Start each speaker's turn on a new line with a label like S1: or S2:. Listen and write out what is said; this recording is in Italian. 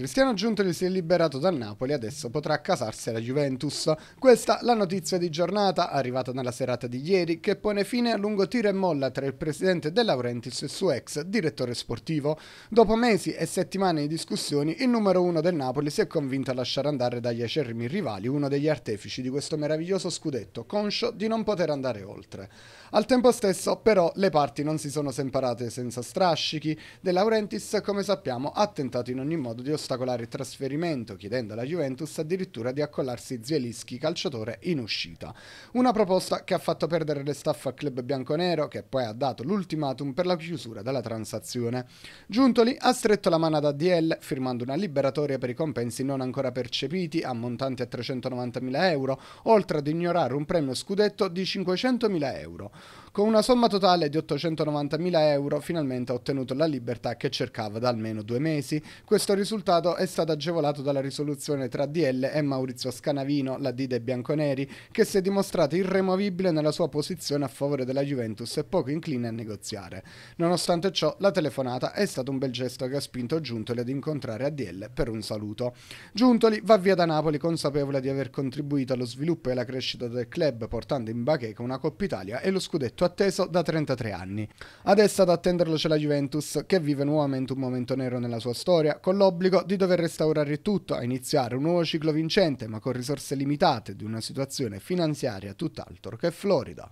S1: Cristiano Giuntoli si è liberato dal Napoli, e adesso potrà accasarsi alla Juventus. Questa la notizia di giornata, arrivata nella serata di ieri, che pone fine a lungo tiro e molla tra il presidente De Laurentiis e il suo ex direttore sportivo. Dopo mesi e settimane di discussioni, il numero uno del Napoli si è convinto a lasciare andare dagli acerrimi rivali uno degli artefici di questo meraviglioso scudetto, conscio di non poter andare oltre. Al tempo stesso, però, le parti non si sono separate senza strascichi. De Laurentiis, come sappiamo, ha tentato in ogni modo di ostacolare ostacolare il trasferimento, chiedendo alla Juventus addirittura di accollarsi Zielinski, calciatore in uscita. Una proposta che ha fatto perdere le staffe al club bianconero, che poi ha dato l'ultimatum per la chiusura della transazione. Giuntoli ha stretto la mano da ADL, firmando una liberatoria per i compensi non ancora percepiti, ammontanti a 390.000 euro, oltre ad ignorare un premio scudetto di 500.000 euro. Con una somma totale di 890.000 euro finalmente ha ottenuto la libertà che cercava da almeno due mesi. Questo risultato è stato agevolato dalla risoluzione tra DL e Maurizio Scanavino, la D dei bianconeri, che si è dimostrata irremovibile nella sua posizione a favore della Juventus e poco incline a negoziare. Nonostante ciò, la telefonata è stato un bel gesto che ha spinto Giuntoli ad incontrare ADL per un saluto. Giuntoli va via da Napoli consapevole di aver contribuito allo sviluppo e alla crescita del club portando in bacheca una Coppa Italia e lo scudetto scudetto atteso da 33 anni. Adesso ad attenderlo c'è la Juventus, che vive nuovamente un momento nero nella sua storia, con l'obbligo di dover restaurare tutto, a iniziare un nuovo ciclo vincente, ma con risorse limitate, di una situazione finanziaria tutt'altro che florida.